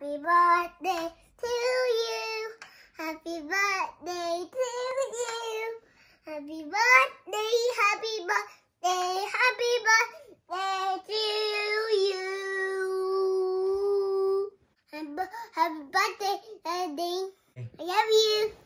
Happy birthday to you. Happy birthday to you. Happy birthday, happy birthday, happy birthday to you. Happy happy birthday, Daddy. I love you.